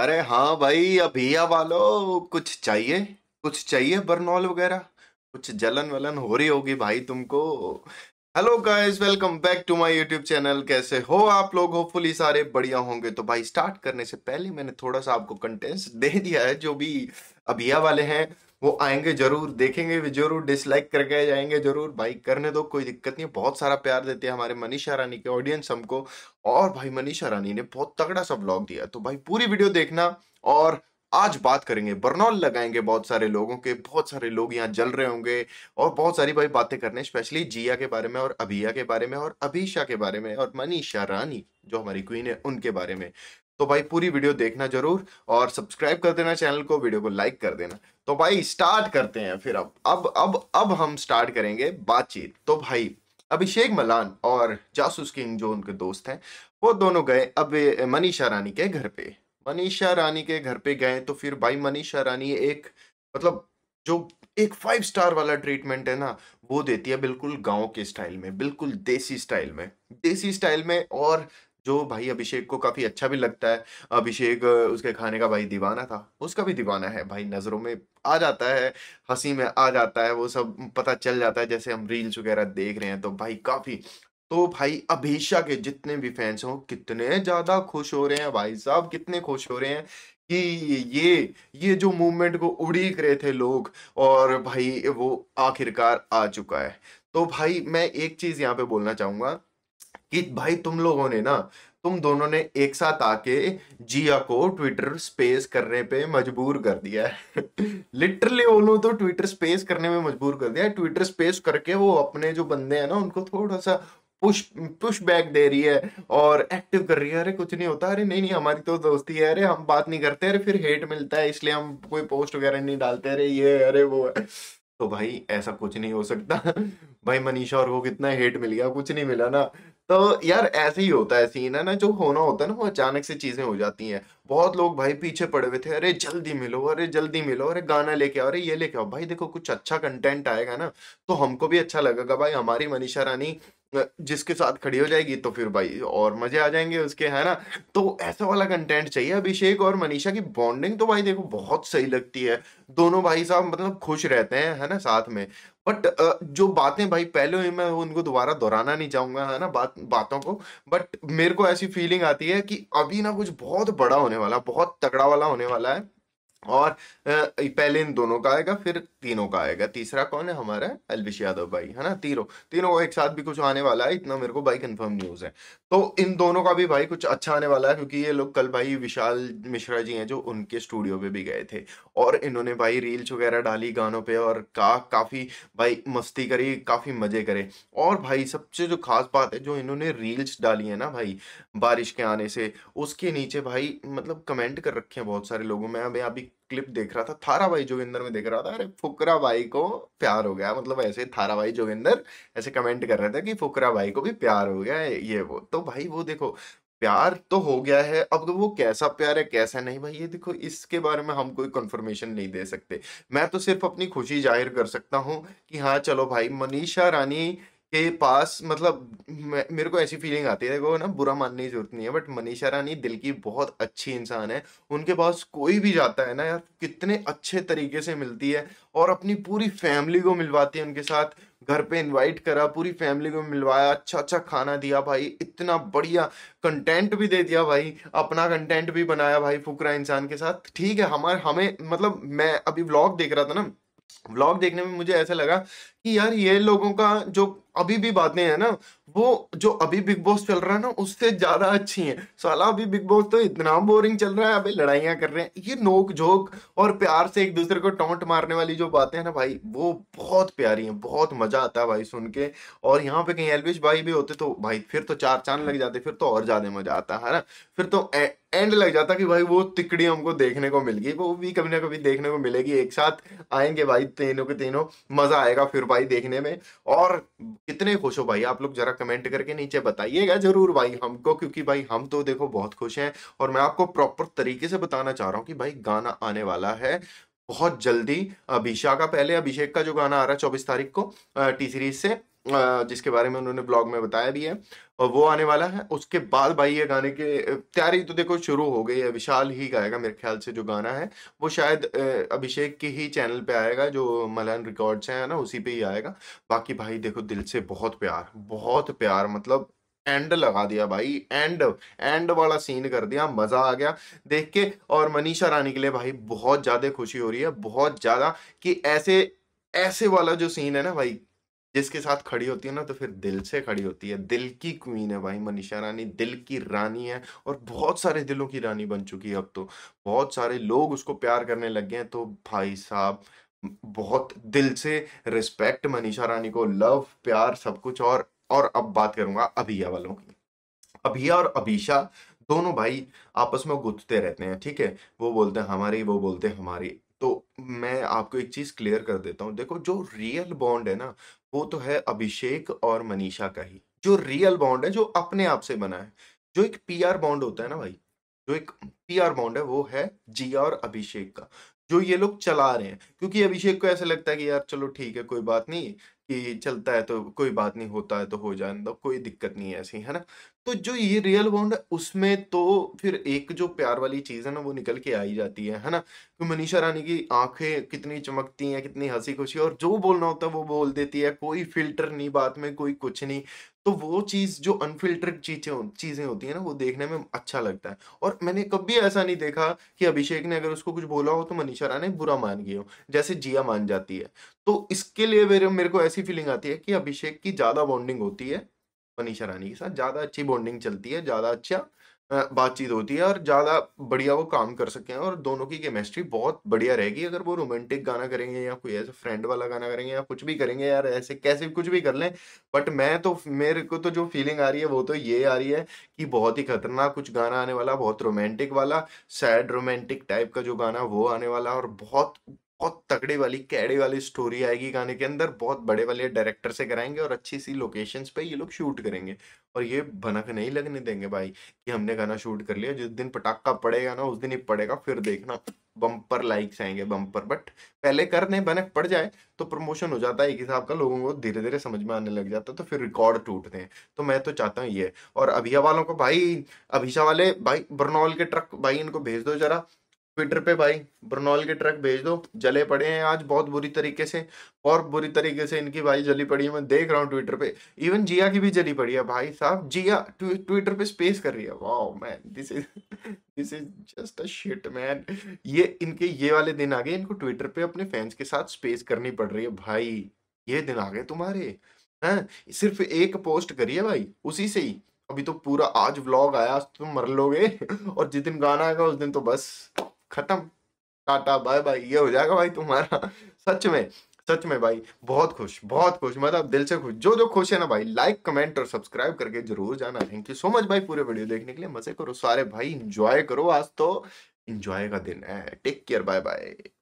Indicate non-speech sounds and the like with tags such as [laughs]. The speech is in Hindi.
अरे हाँ भाई अभिया वालों कुछ चाहिए कुछ चाहिए बर्नॉल वगैरह कुछ जलन वलन हो रही होगी भाई तुमको hello guys welcome back to my YouTube channel कैसे हो आप लोग होपफुली सारे बढ़िया होंगे तो भाई स्टार्ट करने से पहले मैंने थोड़ा सा आपको कंटेंट्स दे दिया है जो भी अभिया वाले हैं वो आएंगे जरूर देखेंगे भी जरूर डिसलाइक करके जाएंगे जरूर भाई करने दो कोई दिक्कत नहीं बहुत सारा प्यार देते हैं हमारे मनीषा रानी के ऑडियंस हमको और भाई मनीषा रानी ने बहुत तगड़ा सा ब्लॉग दिया तो भाई पूरी वीडियो देखना और आज बात करेंगे बर्नौल लगाएंगे बहुत सारे लोगों के बहुत सारे लोग यहाँ जल रहे होंगे और बहुत सारी भाई बातें करने स्पेशली जिया के बारे में और अभिया के बारे में और अभिषा के बारे में और मनीषा रानी जो हमारी क्वीन है उनके बारे में तो भाई पूरी वीडियो देखना जरूर और सब्सक्राइब कर देना चैनल को वीडियो को लाइक कर देना तो भाई स्टार्ट करते हैं फिर अब अब अब अब हम स्टार्ट करेंगे बातचीत तो भाई अभिषेक मलान और जासूस किंग जो उनके दोस्त हैं वो दोनों गए अब मनीषा रानी के घर पे मनीषा रानी के घर पे गए तो फिर भाई मनीषा रानी एक मतलब जो एक फाइव स्टार वाला ट्रीटमेंट है ना वो देती है बिल्कुल गांव के स्टाइल में बिल्कुल देसी स्टाइल में देसी स्टाइल में और जो भाई अभिषेक को काफी अच्छा भी लगता है अभिषेक उसके खाने का भाई दीवाना था उसका भी दीवाना है भाई नजरों में आ जाता है हंसी में आ जाता है वो सब पता चल जाता है जैसे हम रील्स वगैरह देख रहे हैं तो भाई काफी तो भाई अभिषा के जितने भी फैंस हो कितने ज्यादा खुश हो रहे हैं भाई साहब कितने खुश हो रहे हैं कि ये ये जो मूवमेंट को उड़ीक रहे थे लोग और भाई वो आखिरकार आ चुका है तो भाई मैं एक चीज यहाँ पे बोलना चाहूंगा कि भाई तुम लोगों ने ना तुम दोनों ने एक साथ आके जिया को ट्विटर स्पेस करने पे मजबूर कर दिया है लिटरली [laughs] बोलूँ तो ट्विटर स्पेस करने में मजबूर कर दिया है ट्विटर स्पेस करके वो अपने जो बंदे हैं ना उनको थोड़ा सा पुश पुश बैक दे रही है और एक्टिव कर रही है अरे कुछ नहीं होता अरे नहीं नहीं हमारी तो दोस्ती है अरे हम बात नहीं करते अरे फिर हेट मिलता है इसलिए हम कोई पोस्ट वगैरह नहीं डालते अरे ये अरे वो है तो भाई ऐसा कुछ नहीं हो सकता [laughs] भाई मनीषा और वो कितना हेट मिल गया कुछ नहीं मिला ना तो यार ऐसे ही होता है सीन है ना जो होना होता है ना वो अचानक से चीजें हो जाती हैं बहुत लोग भाई पीछे पड़े हुए थे अरे जल्दी मिलो अरे जल्दी मिलो अरे गाना लेके आओ अरे ये लेके आओ भाई देखो कुछ अच्छा कंटेंट आएगा ना तो हमको भी अच्छा लगेगा भाई हमारी मनीषा रानी जिसके साथ खड़ी हो जाएगी तो फिर भाई और मजे आ जाएंगे उसके है ना तो ऐसा वाला कंटेंट चाहिए अभिषेक और मनीषा की बॉन्डिंग तो भाई देखो बहुत सही लगती है दोनों भाई साहब मतलब खुश रहते हैं है ना साथ में बट जो बातें भाई पहले हुई मैं उनको दोबारा दोहराना नहीं चाहूंगा है ना बात बातों को बट मेरे को ऐसी फीलिंग आती है कि अभी ना कुछ बहुत बड़ा होने वाला बहुत तगड़ा वाला होने वाला है और पहले इन दोनों का आएगा फिर तीनों का आएगा तीसरा कौन है हमारा अलविश यादव भाई है ना तीनों तीनों का एक साथ भी कुछ आने वाला है इतना मेरे को भाई कंफर्म न्यूज़ है तो इन दोनों का भी भाई कुछ अच्छा आने वाला है क्योंकि ये लोग कल भाई विशाल मिश्रा जी हैं जो उनके स्टूडियो पे भी गए थे और इन्होंने भाई रील्स वगैरह डाली गानों पर और का काफ़ी भाई मस्ती करी काफ़ी मज़े करे और भाई सबसे जो खास बात है जो इन्होंने रील्स डाली है ना भाई बारिश के आने से उसके नीचे भाई मतलब कमेंट कर रखे हैं बहुत सारे लोगों में अभी अभी क्लिप देख रहा था थाराबाई जोगिंदर में देख रहा था अरे फुकरा भाई को प्यार हो गया मतलब ऐसे थाराबाई जोगिंदर ऐसे कमेंट कर रहे थे कि फुकरा भाई को भी प्यार हो गया है ये वो तो भाई वो देखो प्यार तो हो गया है अब वो कैसा प्यार है कैसा नहीं भाई ये देखो इसके बारे में हम कोई कंफर्मेशन नहीं दे सकते मैं तो सिर्फ अपनी खुशी जाहिर कर सकता हूँ कि हाँ चलो भाई मनीषा रानी के पास मतलब मेरे को ऐसी फीलिंग आती है ना बुरा मानने की जरूरत नहीं है बट मनीषा रानी दिल की बहुत अच्छी इंसान है उनके पास कोई भी जाता है ना यार कितने अच्छे तरीके से मिलती है और अपनी पूरी फैमिली को मिलवाती है उनके साथ घर पे इनवाइट करा पूरी फैमिली को मिलवाया अच्छा अच्छा खाना दिया भाई इतना बढ़िया कंटेंट भी दे दिया भाई अपना कंटेंट भी बनाया भाई फुकरा इंसान के साथ ठीक है हमारे हमें मतलब मैं अभी ब्लॉग देख रहा था ना व्लॉग देखने में मुझे ऐसा लगा कि यार ये लोगों का जो अभी भी बातें हैं ना वो जो अभी बिग बॉस चल रहा है ना उससे ज्यादा अच्छी है साला अभी बिग बॉस तो इतना बोरिंग चल रहा है अभी लड़ाइयाँ कर रहे हैं ये नोक झोंक और प्यार से एक दूसरे को टोंट मारने वाली जो बातें हैं ना भाई वो बहुत प्यारी हैं बहुत मजा आता है भाई सुन के और यहाँ पे कहीं एलविश भाई भी होते तो भाई फिर तो चार चांद लग जाते फिर तो और ज्यादा मजा आता है ना फिर तो ए, एंड लग जाता कि भाई वो तिकड़ी हमको देखने को मिल गई वो भी कभी ना कभी देखने को मिलेगी एक साथ आएंगे भाई तीनों के तीनों मजा आएगा फिर भाई देखने में और कितने खुश हो भाई आप लोग जरा कमेंट करके नीचे बताइएगा जरूर भाई हमको क्योंकि भाई हम तो देखो बहुत खुश हैं और मैं आपको प्रॉपर तरीके से बताना चाह रहा हूँ कि भाई गाना आने वाला है बहुत जल्दी अभिषा का पहले अभिषेक का जो गाना आ रहा है चौबीस तारीख को टी सीरीज से जिसके बारे में उन्होंने ब्लॉग में बताया भी है और वो आने वाला है उसके बाद भाई ये गाने की तैयारी तो देखो शुरू हो गई है विशाल ही गाएगा मेरे ख्याल से जो गाना है वो शायद अभिषेक के ही चैनल पे आएगा जो मलन रिकॉर्ड्स हैं ना उसी पे ही आएगा बाकी भाई देखो दिल से बहुत प्यार बहुत प्यार मतलब एंड लगा दिया भाई एंड एंड वाला सीन कर दिया मजा आ गया देख के और मनीषा रानी के लिए भाई बहुत ज्यादा खुशी हो रही है बहुत ज्यादा कि ऐसे ऐसे वाला जो सीन है ना भाई जिसके साथ खड़ी होती है ना तो फिर दिल से खड़ी होती है दिल की क्वीन है भाई मनीषा रानी दिल की रानी है और बहुत सारे दिलों की रानी बन चुकी है अब तो बहुत सारे लोग उसको प्यार करने लग गए हैं तो भाई साहब बहुत दिल से रिस्पेक्ट मनीषा रानी को लव प्यार सब कुछ और और अब बात करूंगा अभिया वालों की अभिया और अभिषा दोनों भाई आपस में गुथते रहते हैं ठीक है वो बोलते हैं हमारी वो बोलते हैं हमारी तो मैं आपको एक चीज क्लियर कर देता हूँ देखो जो रियल बॉन्ड है ना वो तो है अभिषेक और मनीषा का ही जो रियल बॉन्ड है जो अपने आप से बना है जो एक पीआर बॉन्ड होता है ना भाई जो एक पीआर बॉन्ड है वो है जिया और अभिषेक का जो ये लोग चला रहे हैं क्योंकि अभिषेक को ऐसा लगता है कि यार चलो ठीक है कोई बात नहीं कि चलता है तो कोई बात नहीं होता है तो हो जाए कोई दिक्कत नहीं है ऐसी है ना तो जो ये रियल बॉन्ड है उसमें तो फिर एक जो प्यार वाली चीज़ है ना वो निकल के आई जाती है है ना तो मनीषा रानी की आंखें कितनी चमकती हैं कितनी हंसी खुशी और जो बोलना होता है वो बोल देती है कोई फिल्टर नहीं बात में कोई कुछ नहीं तो वो चीज़ जो अनफिल्टर्ड चीज़ें चीज़ें होती है ना वो देखने में अच्छा लगता है और मैंने कभी ऐसा नहीं देखा कि अभिषेक ने अगर उसको कुछ बोला हो तो मनीषा ने बुरा मान गया हो जैसे जिया मान जाती है तो इसके लिए मेरे मेरे को ऐसी फीलिंग आती है कि अभिषेक की ज़्यादा बॉन्डिंग होती है मनीषा रानी के साथ ज़्यादा अच्छी बॉन्डिंग चलती है ज़्यादा अच्छा बातचीत होती है और ज़्यादा बढ़िया वो काम कर सकते हैं और दोनों की केमिस्ट्री बहुत बढ़िया रहेगी अगर वो रोमांटिक गाना करेंगे या कोई ऐसा फ्रेंड वाला गाना करेंगे या कुछ भी करेंगे यार ऐसे कैसे कुछ भी कर लें बट मैं तो मेरे को तो जो फीलिंग आ रही है वो तो ये आ रही है कि बहुत ही खतरनाक कुछ गाना आने वाला बहुत रोमांटिक वाला सैड रोमांटिक टाइप का जो गाना वो आने वाला और बहुत बहुत तगड़े वाली कैड़े वाली स्टोरी आएगी गाने के अंदर बहुत बड़े वाले डायरेक्टर से कराएंगे और अच्छी सी लोकेशंस पे ये लोग शूट करेंगे और ये भनक नहीं लगने देंगे भाई कि हमने गाना शूट कर लिया जिस दिन पटाखा पड़ेगा ना उस दिन ही पड़ेगा फिर देखना बम्पर लाइक्स आएंगे बम्पर बट पहले कर करने भनक पड़ जाए तो प्रमोशन हो जाता है एक हिसाब का लोगों को धीरे धीरे समझ में आने लग जाता है तो फिर रिकॉर्ड टूटते हैं तो मैं तो चाहता हूँ ये और अभिया वालों को भाई अभिषा वाले भाई बरनौल के ट्रक भाई इनको भेज दो जरा ट्विटर पे भाई ब्रनॉल के ट्रक भेज दो जले पड़े हैं आज बहुत बुरी तरीके से और बुरी तरीके से इनकी भाई जली पड़ी है मैं देख रहा हूँ ट्विटर पे इवन जिया की भी जली पड़ी है भाई साहब जिया ट्विटर पे स्पेस कर रही है wow man this is this is just a shit man ये इनके ये वाले दिन आ गए इनको ट्विटर पे अपने फैंस के साथ स्पेस करनी पड़ रही है भाई ये दिन आ गए तुम्हारे है सिर्फ एक पोस्ट करिए भाई उसी से ही अभी तो पूरा आज व्लॉग आया तो मर लोगे और जिस दिन गाना आएगा उस दिन तो बस खत्म टाटा बाय बाय ये हो जाएगा भाई तुम्हारा सच में सच में भाई बहुत खुश बहुत खुश मतलब दिल से खुश जो जो खुश है ना भाई लाइक कमेंट और सब्सक्राइब करके जरूर जाना थैंक यू सो मच भाई पूरे वीडियो देखने के लिए मजे करो सारे भाई इंजॉय करो आज तो इंजॉय का दिन है टेक केयर बाय बाय